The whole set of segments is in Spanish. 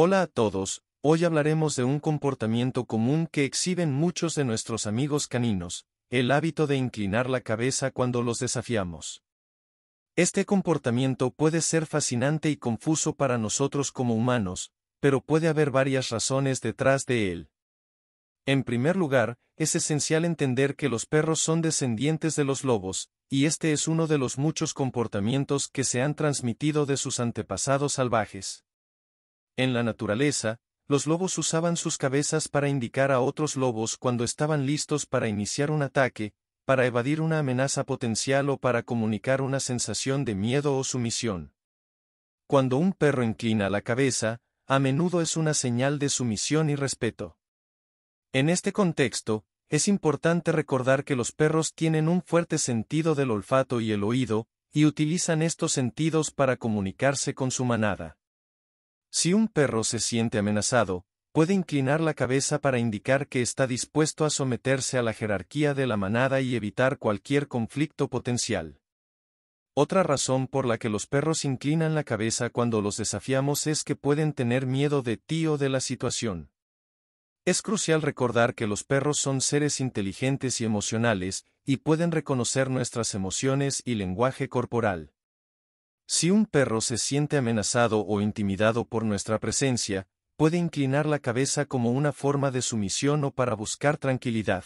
Hola a todos, hoy hablaremos de un comportamiento común que exhiben muchos de nuestros amigos caninos, el hábito de inclinar la cabeza cuando los desafiamos. Este comportamiento puede ser fascinante y confuso para nosotros como humanos, pero puede haber varias razones detrás de él. En primer lugar, es esencial entender que los perros son descendientes de los lobos, y este es uno de los muchos comportamientos que se han transmitido de sus antepasados salvajes. En la naturaleza, los lobos usaban sus cabezas para indicar a otros lobos cuando estaban listos para iniciar un ataque, para evadir una amenaza potencial o para comunicar una sensación de miedo o sumisión. Cuando un perro inclina la cabeza, a menudo es una señal de sumisión y respeto. En este contexto, es importante recordar que los perros tienen un fuerte sentido del olfato y el oído, y utilizan estos sentidos para comunicarse con su manada. Si un perro se siente amenazado, puede inclinar la cabeza para indicar que está dispuesto a someterse a la jerarquía de la manada y evitar cualquier conflicto potencial. Otra razón por la que los perros inclinan la cabeza cuando los desafiamos es que pueden tener miedo de ti o de la situación. Es crucial recordar que los perros son seres inteligentes y emocionales, y pueden reconocer nuestras emociones y lenguaje corporal. Si un perro se siente amenazado o intimidado por nuestra presencia, puede inclinar la cabeza como una forma de sumisión o para buscar tranquilidad.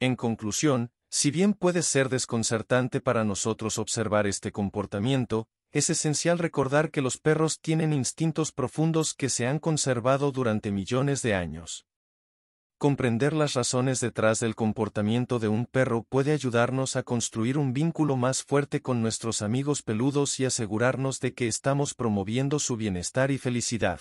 En conclusión, si bien puede ser desconcertante para nosotros observar este comportamiento, es esencial recordar que los perros tienen instintos profundos que se han conservado durante millones de años. Comprender las razones detrás del comportamiento de un perro puede ayudarnos a construir un vínculo más fuerte con nuestros amigos peludos y asegurarnos de que estamos promoviendo su bienestar y felicidad.